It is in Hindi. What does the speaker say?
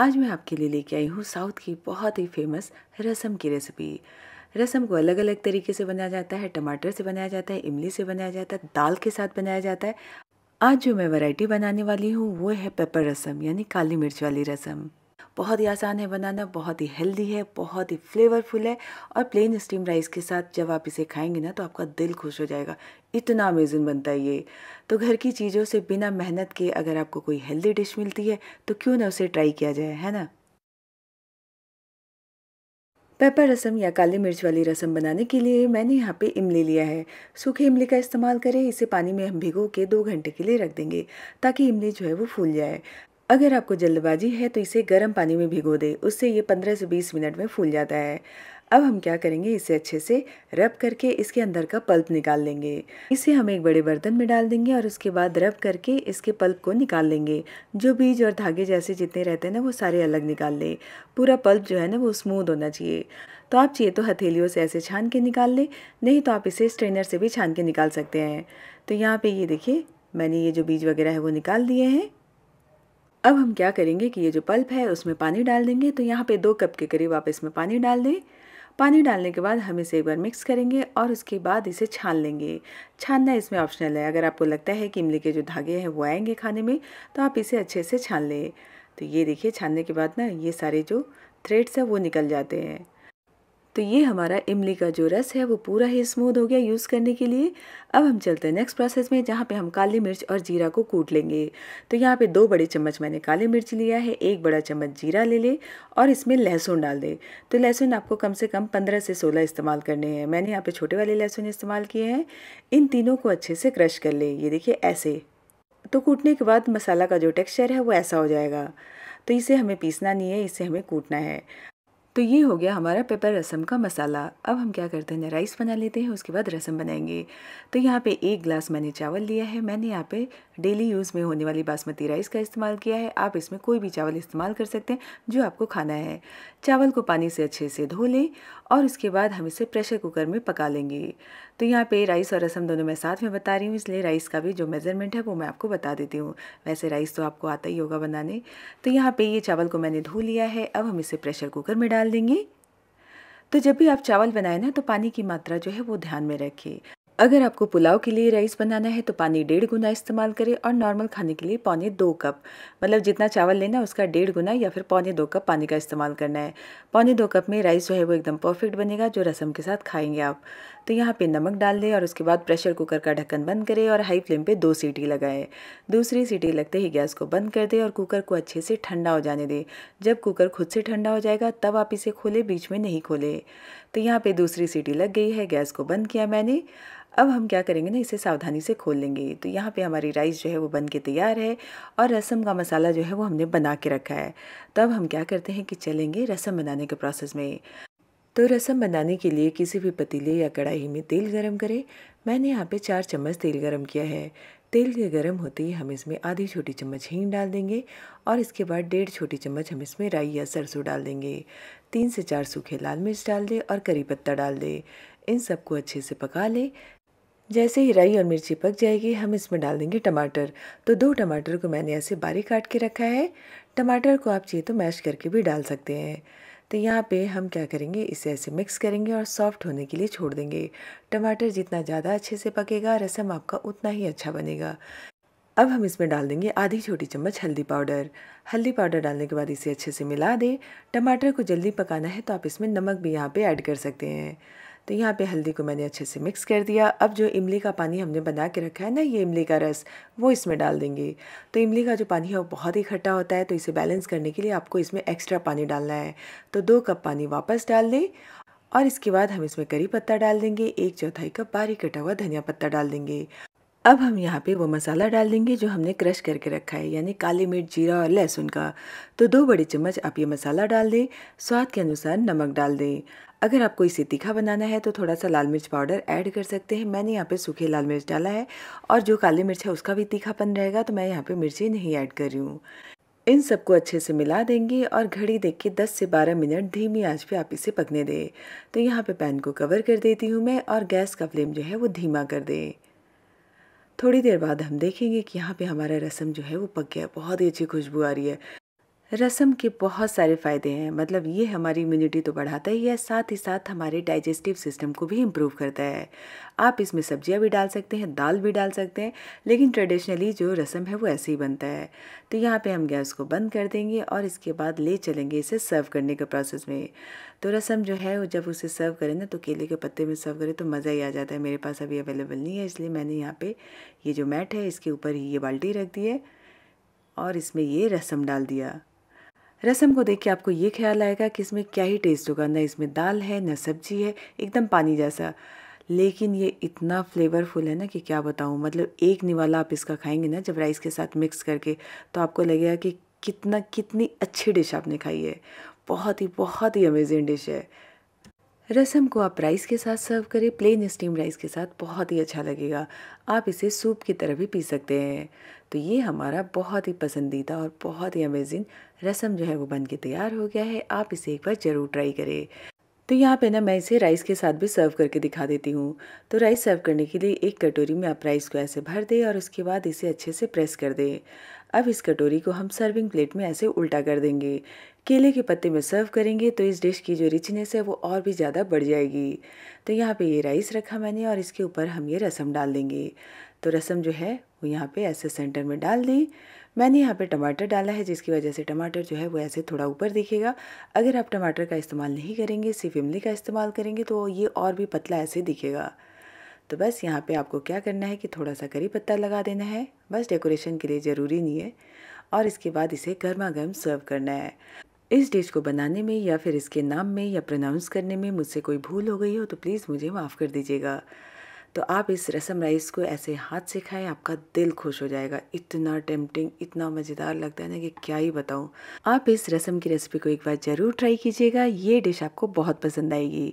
आज मैं आपके लिए लेके आई हूँ साउथ की बहुत ही फेमस रसम की रेसिपी रसम को अलग अलग तरीके से बनाया जाता है टमाटर से बनाया जाता है इमली से बनाया जाता है दाल के साथ बनाया जाता है आज जो मैं वैरायटी बनाने वाली हूँ वो है पेपर रसम यानी काली मिर्च वाली रसम बहुत ही आसान है बनाना बहुत ही हेल्दी है बहुत ही फ्लेवरफुल है और प्लेन स्टीम राइस के साथ जब आप इसे खाएंगे ना तो आपका दिल खुश हो जाएगा इतना अमेजिंग बनता है ये तो घर की चीज़ों से बिना मेहनत के अगर आपको कोई हेल्दी डिश मिलती है तो क्यों ना उसे ट्राई किया जाए है ना पेपर रसम या काली मिर्च वाली रसम बनाने के लिए मैंने यहाँ पे इमली लिया है सूखे इमली का इस्तेमाल करें इसे पानी में हम भिगो के दो घंटे के लिए रख देंगे ताकि इमली जो है वो फूल जाए अगर आपको जल्दबाजी है तो इसे गर्म पानी में भिगो दे उससे ये 15 से 20 मिनट में फूल जाता है अब हम क्या करेंगे इसे अच्छे से रब करके इसके अंदर का पल्प निकाल लेंगे इसे हम एक बड़े बर्तन में डाल देंगे और उसके बाद रब करके इसके पल्प को निकाल लेंगे जो बीज और धागे जैसे जितने रहते हैं ना वो सारे अलग निकाल लें पूरा पल्प जो है ना वो स्मूद होना चाहिए तो आप चाहिए तो हथेलियों से ऐसे छान के निकाल लें नहीं तो आप इसे स्ट्रेनर से भी छान के निकाल सकते हैं तो यहाँ पर ये देखिए मैंने ये जो बीज वगैरह है वो निकाल दिए हैं अब हम क्या करेंगे कि ये जो पल्प है उसमें पानी डाल देंगे तो यहाँ पे दो कप के करीब आप इसमें पानी डाल दें पानी डालने के बाद हम इसे एक बार मिक्स करेंगे और उसके बाद इसे छान लेंगे छानना इसमें ऑप्शनल है अगर आपको लगता है कि इमली के जो धागे हैं वो आएंगे खाने में तो आप इसे अच्छे से छान लें तो ये देखिए छानने के बाद ना ये सारे जो थ्रेड्स हैं वो निकल जाते हैं तो ये हमारा इमली का जो रस है वो पूरा ही स्मूद हो गया यूज़ करने के लिए अब हम चलते हैं नेक्स्ट प्रोसेस में जहाँ पे हम काली मिर्च और जीरा को कूट लेंगे तो यहाँ पे दो बड़े चम्मच मैंने काली मिर्च लिया है एक बड़ा चम्मच जीरा ले ले और इसमें लहसुन डाल दे तो लहसुन आपको कम से कम पंद्रह से सोलह इस्तेमाल करने हैं मैंने यहाँ पर छोटे वाले लहसुन इस्तेमाल किए हैं इन तीनों को अच्छे से क्रश कर ले ये देखिए ऐसे तो कूटने के बाद मसाला का जो टेक्स्चर है वो ऐसा हो जाएगा तो इसे हमें पीसना नहीं है इसे हमें कूटना है तो ये हो गया हमारा पेपर रसम का मसाला अब हम क्या करते हैं राइस बना लेते हैं उसके बाद रसम बनाएंगे तो यहाँ पे एक ग्लास मैंने चावल लिया है मैंने यहाँ पे डेली यूज़ में होने वाली बासमती राइस का इस्तेमाल किया है आप इसमें कोई भी चावल इस्तेमाल कर सकते हैं जो आपको खाना है चावल को पानी से अच्छे से धो लें और उसके बाद हम इसे प्रेशर कुकर में पका लेंगे तो यहाँ पे राइस और रसम दोनों मैं साथ में बता रही हूँ इसलिए राइस का भी जो मेज़रमेंट है वो मैं आपको बता देती हूँ वैसे राइस तो आपको आता ही होगा बनाने तो यहाँ पे ये चावल को मैंने धो लिया है अब हम इसे प्रेशर कुकर में डाल डाल देंगे तो जब भी आप चावल बनाए ना तो पानी की मात्रा जो है वो ध्यान में रखिए अगर आपको पुलाव के लिए राइस बनाना है तो पानी डेढ़ गुना इस्तेमाल करें और नॉर्मल खाने के लिए पौने दो कप मतलब जितना चावल लेना है उसका डेढ़ गुना या फिर पौने दो कप पानी का इस्तेमाल करना है पौने दो कप में राइस जो है वो एकदम परफेक्ट बनेगा जो रसम के साथ खाएंगे आप तो यहाँ पे नमक डाल दें और उसके बाद प्रेशर कुकर का ढक्कन बंद करें और हाई फ्लेम पर दो सीटी लगाएं दूसरी सीटी लगते ही गैस को बंद कर दें और कुकर को अच्छे से ठंडा हो जाने दें जब कुकर खुद से ठंडा हो जाएगा तब आप इसे खोलें बीच में नहीं खोलें तो यहाँ पे दूसरी सीटी लग गई है गैस को बंद किया मैंने अब हम क्या करेंगे ना इसे सावधानी से खोल लेंगे तो यहाँ पे हमारी राइस जो है वो बन के तैयार है और रसम का मसाला जो है वो हमने बना के रखा है तो अब हम क्या करते हैं कि चलेंगे रसम बनाने के प्रोसेस में तो रसम बनाने के लिए किसी भी पतीले या कढ़ाई में तेल गरम करें मैंने यहाँ पे चार चम्मच तेल गरम किया है तेल के गर्म होते ही हम इसमें आधी छोटी चम्मच हींग डाल देंगे और इसके बाद डेढ़ छोटी चम्मच हम इसमें राई या सरसों डाल देंगे तीन से चार सूखे लाल मिर्च डाल दें और करी पत्ता डाल दें इन सबको अच्छे से पका लें जैसे ही राई और मिर्ची पक जाएगी हम इसमें डाल देंगे टमाटर तो दो टमाटर को मैंने ऐसे बारीक काट के रखा है टमाटर को आप चाहिए तो मैश करके भी डाल सकते हैं तो यहाँ पे हम क्या करेंगे इसे ऐसे मिक्स करेंगे और सॉफ्ट होने के लिए छोड़ देंगे टमाटर जितना ज़्यादा अच्छे से पकेगा रसम आपका उतना ही अच्छा बनेगा अब हम इसमें डाल देंगे आधी छोटी चम्मच हल्दी पाउडर हल्दी पाउडर डालने के बाद इसे अच्छे से मिला दें टमाटर को जल्दी पकाना है तो आप इसमें नमक भी यहाँ पर ऐड कर सकते हैं तो यहाँ पे हल्दी को मैंने अच्छे से मिक्स कर दिया अब जो इमली का पानी हमने बना के रखा है ना ये इमली का रस वो इसमें डाल देंगे तो इमली का जो पानी है वो बहुत ही खट्टा होता है तो इसे बैलेंस करने के लिए आपको इसमें एक्स्ट्रा पानी डालना है तो दो कप पानी वापस डाल दें और इसके बाद हम इसमें करी पत्ता डाल देंगे एक चौथाई कप बारीक कटा हुआ धनिया पत्ता डाल देंगे अब हम यहाँ पे वो मसाला डाल देंगे जो हमने क्रश करके रखा है यानी काली मिर्च जीरा और लहसुन का तो दो बड़े चम्मच आप ये मसाला डाल दें स्वाद के अनुसार नमक डाल दें अगर आपको इसे तीखा बनाना है तो थोड़ा सा लाल मिर्च पाउडर ऐड कर सकते हैं मैंने यहाँ पे सूखे लाल मिर्च डाला है और जो काली मिर्च है उसका भी तीखापन रहेगा तो मैं यहाँ पे मिर्ची नहीं ऐड कर रही हूँ इन सबको अच्छे से मिला देंगे और घड़ी देख के दस से बारह मिनट धीमी आंच पे आप इसे पकने दें तो यहाँ पे पैन को कवर कर देती हूँ मैं और गैस का फ्लेम जो है वो धीमा कर दें थोड़ी देर बाद हम देखेंगे कि यहाँ पे हमारा रसम जो है वो पक गया बहुत ही अच्छी खुशबू आ रही है रसम के बहुत सारे फ़ायदे हैं मतलब ये हमारी इम्यूनिटी तो बढ़ाता ही है साथ ही साथ हमारे डाइजेस्टिव सिस्टम को भी इम्प्रूव करता है आप इसमें सब्जियां भी डाल सकते हैं दाल भी डाल सकते हैं लेकिन ट्रेडिशनली जो रसम है वो ऐसे ही बनता है तो यहाँ पे हम गैस को बंद कर देंगे और इसके बाद ले चलेंगे इसे सर्व करने के प्रोसेस में तो रसम जो है वो जब उसे सर्व करें ना तो केले के पत्ते में सर्व करें तो मज़ा ही आ जाता है मेरे पास अभी अवेलेबल नहीं है इसलिए मैंने यहाँ पर ये जो मैट है इसके ऊपर ही ये बाल्टी रख दी है और इसमें ये रसम डाल दिया रसम को देख के आपको ये ख्याल आएगा कि इसमें क्या ही टेस्ट होगा ना इसमें दाल है ना सब्जी है एकदम पानी जैसा लेकिन ये इतना फ्लेवरफुल है ना कि क्या बताऊँ मतलब एक निवाला आप इसका खाएंगे ना जब राइस के साथ मिक्स करके तो आपको लगेगा कि कितना कितनी अच्छी डिश आपने खाई है बहुत ही बहुत ही अमेजिंग डिश है रसम को आप राइस के साथ सर्व करें प्लेन स्टीम राइस के साथ बहुत ही अच्छा लगेगा आप इसे सूप की तरह भी पी सकते हैं तो ये हमारा बहुत ही पसंदीदा और बहुत ही अमेजिंग रसम जो है वो बन के तैयार हो गया है आप इसे एक बार ज़रूर ट्राई करें तो यहाँ पे ना मैं इसे राइस के साथ भी सर्व करके दिखा देती हूँ तो राइस सर्व करने के लिए एक कटोरी में आप राइस को ऐसे भर दें और उसके बाद इसे अच्छे से प्रेस कर दें अब इस कटोरी को हम सर्विंग प्लेट में ऐसे उल्टा कर देंगे केले के पत्ते में सर्व करेंगे तो इस डिश की जो रिचनेस है वो और भी ज़्यादा बढ़ जाएगी तो यहाँ पे ये राइस रखा मैंने और इसके ऊपर हम ये रसम डाल देंगे तो रसम जो है वो यहाँ पे ऐसे सेंटर में डाल दी मैंने यहाँ पे टमाटर डाला है जिसकी वजह से टमाटर जो है वो ऐसे थोड़ा ऊपर दिखेगा अगर आप टमाटर का इस्तेमाल नहीं करेंगे सिर्फ इमली का इस्तेमाल करेंगे तो ये और भी पतला ऐसे दिखेगा तो बस यहाँ पे आपको क्या करना है कि थोड़ा सा करी पत्ता लगा देना है बस डेकोरेशन के लिए ज़रूरी नहीं है और इसके बाद इसे गर्मा गर्म सर्व करना है इस डिश को बनाने में या फिर इसके नाम में या प्रोनाउंस करने में मुझसे कोई भूल हो गई हो तो प्लीज़ मुझे माफ़ कर दीजिएगा तो आप इस रसम राइस को ऐसे हाथ से खाएं आपका दिल खुश हो जाएगा इतना टेम्पटिंग इतना मज़ेदार लगता है ना कि क्या ही बताऊँ आप इस रसम की रेसिपी को एक बार ज़रूर ट्राई कीजिएगा ये डिश आपको बहुत पसंद आएगी